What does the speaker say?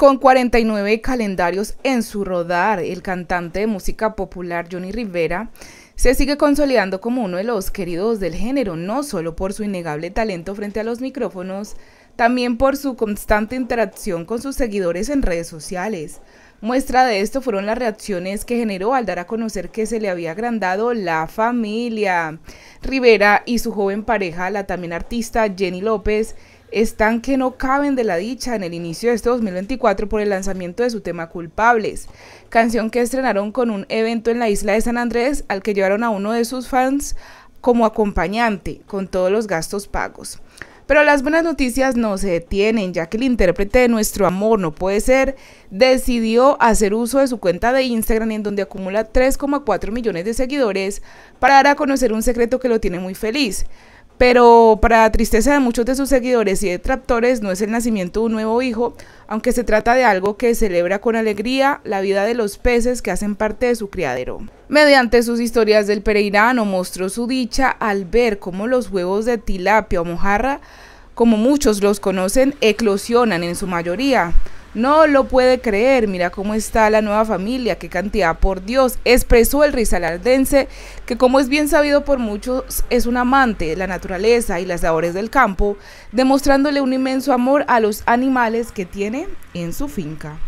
Con 49 calendarios en su rodar, el cantante de música popular Johnny Rivera se sigue consolidando como uno de los queridos del género, no solo por su innegable talento frente a los micrófonos, también por su constante interacción con sus seguidores en redes sociales. Muestra de esto fueron las reacciones que generó al dar a conocer que se le había agrandado la familia. Rivera y su joven pareja, la también artista Jenny López, están que no caben de la dicha en el inicio de este 2024 por el lanzamiento de su tema Culpables, canción que estrenaron con un evento en la isla de San Andrés al que llevaron a uno de sus fans como acompañante con todos los gastos pagos. Pero las buenas noticias no se detienen, ya que el intérprete de Nuestro Amor No Puede Ser decidió hacer uso de su cuenta de Instagram en donde acumula 3,4 millones de seguidores para dar a conocer un secreto que lo tiene muy feliz. Pero para la tristeza de muchos de sus seguidores y detractores, no es el nacimiento de un nuevo hijo, aunque se trata de algo que celebra con alegría la vida de los peces que hacen parte de su criadero. Mediante sus historias del Pereirano mostró su dicha al ver cómo los huevos de tilapia o mojarra, como muchos los conocen, eclosionan en su mayoría. No lo puede creer, mira cómo está la nueva familia, qué cantidad, por Dios, expresó el risalardense, que como es bien sabido por muchos, es un amante de la naturaleza y las labores del campo, demostrándole un inmenso amor a los animales que tiene en su finca.